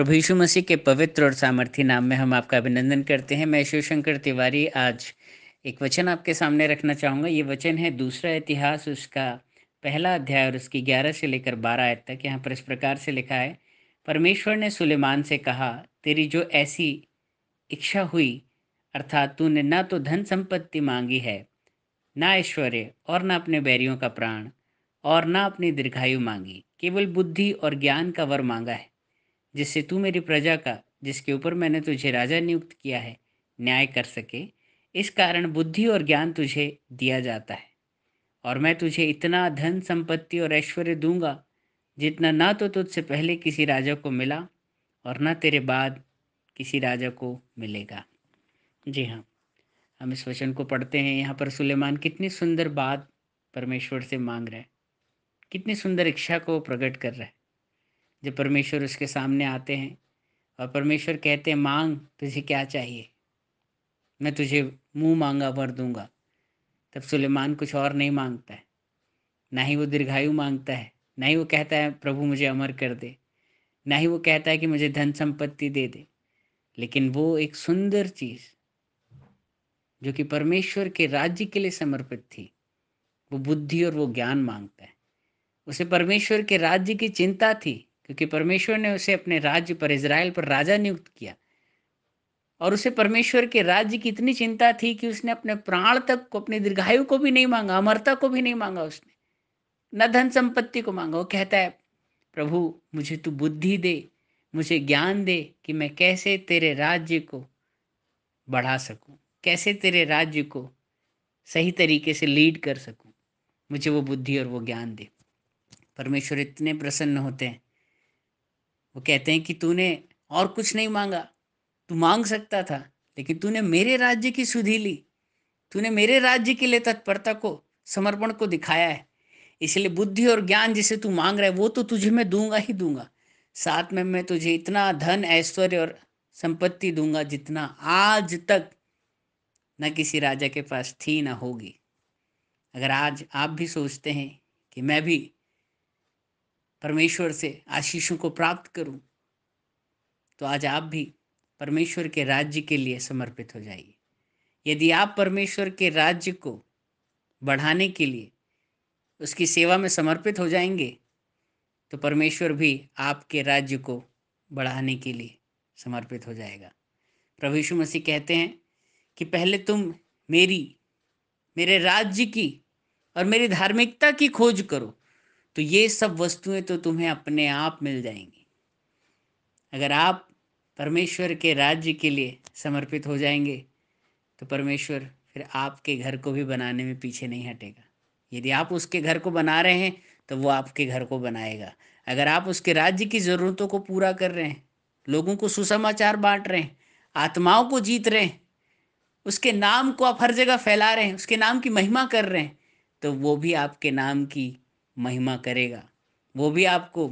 प्रभु यीशु मसीह के पवित्र और सामर्थी नाम में हम आपका अभिनंदन करते हैं मैं शिवशंकर तिवारी आज एक वचन आपके सामने रखना चाहूँगा ये वचन है दूसरा इतिहास उसका पहला अध्याय और उसकी ग्यारह से लेकर बारह आयत तक यहाँ पर इस प्रकार से लिखा है परमेश्वर ने सुलेमान से कहा तेरी जो ऐसी इच्छा हुई अर्थात तूने ना तो धन संपत्ति मांगी है ना ऐश्वर्य और ना अपने बैरियों का प्राण और ना अपनी दीर्घायु मांगी केवल बुद्धि और ज्ञान का वर मांगा है जिससे तू मेरी प्रजा का जिसके ऊपर मैंने तुझे राजा नियुक्त किया है न्याय कर सके इस कारण बुद्धि और ज्ञान तुझे दिया जाता है और मैं तुझे इतना धन संपत्ति और ऐश्वर्य दूंगा जितना ना तो तुझसे पहले किसी राजा को मिला और ना तेरे बाद किसी राजा को मिलेगा जी हाँ हम इस वचन को पढ़ते हैं यहाँ पर सुलेमान कितनी सुंदर बात परमेश्वर से मांग रहे हैं कितनी सुंदर इच्छा को प्रकट कर रहे हैं जब परमेश्वर उसके सामने आते हैं और परमेश्वर कहते हैं मांग तुझे क्या चाहिए मैं तुझे मुंह मांगा भर दूंगा तब सुलेमान कुछ और नहीं मांगता है ना ही वो दीर्घायु मांगता है ना ही वो कहता है प्रभु मुझे अमर कर दे ना ही वो कहता है कि मुझे धन संपत्ति दे दे लेकिन वो एक सुंदर चीज़ जो कि परमेश्वर के राज्य के लिए समर्पित थी वो बुद्धि और वो ज्ञान मांगता है उसे परमेश्वर के राज्य की चिंता थी क्योंकि परमेश्वर ने उसे अपने राज्य पर इसराइल पर राजा नियुक्त किया और उसे परमेश्वर के राज्य की इतनी चिंता थी कि उसने अपने प्राण तक को अपनी दीर्घायु को भी नहीं मांगा अमरता को भी नहीं मांगा उसने न धन संपत्ति को मांगा वो कहता है प्रभु मुझे तू बुद्धि दे मुझे ज्ञान दे कि मैं कैसे तेरे राज्य को बढ़ा सकूं कैसे तेरे राज्य को सही तरीके से लीड कर सकूं मुझे वो बुद्धि और वो ज्ञान दे परमेश्वर इतने प्रसन्न होते हैं वो कहते हैं कि तूने और कुछ नहीं मांगा तू मांग सकता था लेकिन तूने मेरे राज्य की सुधी ली तूने मेरे राज्य के लिए तत्परता को समर्पण को दिखाया है इसलिए बुद्धि और ज्ञान जिसे तू मांग रहा है वो तो तुझे मैं दूंगा ही दूंगा साथ में मैं तुझे इतना धन ऐश्वर्य और संपत्ति दूंगा जितना आज तक न किसी राजा के पास थी ना होगी अगर आज आप भी सोचते हैं कि मैं भी परमेश्वर से आशीषों को प्राप्त करूं तो आज आप भी परमेश्वर के राज्य के लिए समर्पित हो जाइए यदि आप परमेश्वर के राज्य को बढ़ाने के लिए उसकी सेवा में समर्पित हो जाएंगे तो परमेश्वर भी आपके राज्य को बढ़ाने के लिए समर्पित हो जाएगा प्रभु यीशु मसीह कहते हैं कि पहले तुम मेरी मेरे राज्य की और मेरी धार्मिकता की खोज करो तो ये सब वस्तुएं तो तुम्हें अपने आप मिल जाएंगी अगर आप परमेश्वर के राज्य के लिए समर्पित हो जाएंगे तो परमेश्वर फिर आपके घर को भी बनाने में पीछे नहीं हटेगा यदि आप उसके घर को बना रहे हैं तो वो आपके घर को बनाएगा अगर आप उसके राज्य की ज़रूरतों को पूरा कर रहे हैं लोगों को सुसमाचार बांट रहे हैं आत्माओं को जीत रहे हैं उसके नाम को आप हर जगह फैला रहे हैं उसके नाम की महिमा कर रहे हैं तो वो भी आपके नाम की महिमा करेगा वो भी आपको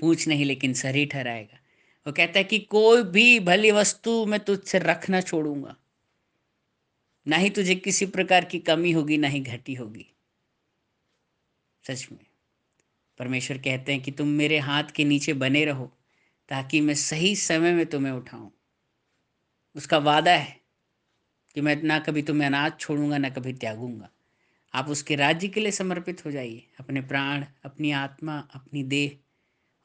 पूछ नहीं लेकिन सही ठहराएगा वो कहता है कि कोई भी भली वस्तु मैं तुझसे रखना छोड़ूंगा ना ही तुझे किसी प्रकार की कमी होगी ना ही घटी होगी सच में परमेश्वर कहते हैं कि तुम मेरे हाथ के नीचे बने रहो ताकि मैं सही समय में तुम्हें उठाऊं उसका वादा है कि मैं ना कभी तुम्हें अनाज छोड़ूंगा ना कभी त्यागूंगा आप उसके राज्य के लिए समर्पित हो जाइए अपने प्राण अपनी आत्मा अपनी देह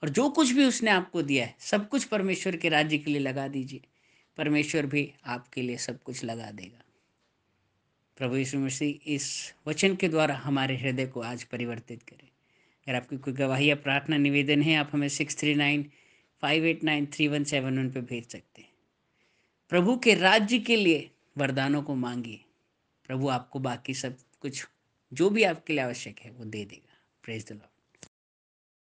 और जो कुछ भी उसने आपको दिया है सब कुछ परमेश्वर के राज्य के लिए लगा दीजिए परमेश्वर भी आपके लिए सब कुछ लगा देगा प्रभु यीशु मसीह इस वचन के द्वारा हमारे हृदय को आज परिवर्तित करें अगर आपकी कोई गवाही या प्रार्थना निवेदन है आप हमें six three nine five eight nine three one seven one पर भेज सकते हैं प्रभु के राज्य के लिए वरदानों को मांगिए प्रभु आपको बाकी सब कुछ जो भी आपके लिए आवश्यक है वो दे देगा प्रेज द लॉर्ड